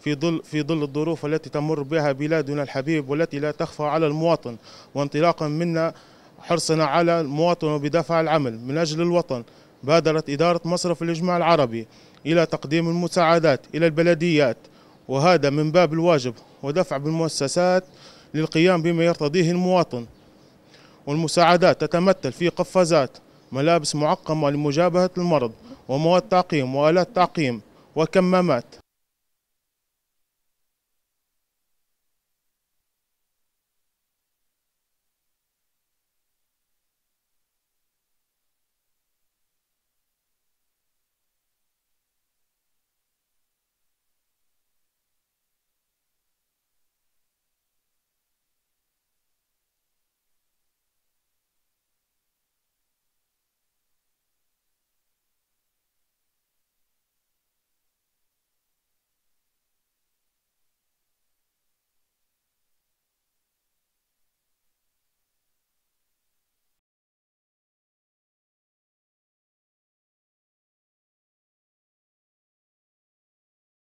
في ظل في ظل الظروف التي تمر بها بلادنا الحبيب والتي لا تخفى على المواطن وانطلاقا منا حرصنا على المواطن وبدافع العمل من أجل الوطن بادرت إدارة مصرف الإجماع العربي إلى تقديم المساعدات إلى البلديات وهذا من باب الواجب ودفع بالمؤسسات للقيام بما يرتضيه المواطن والمساعدات تتمثل في قفازات ملابس معقمة لمجابهة المرض ومواد تعقيم وآلات تعقيم وكمامات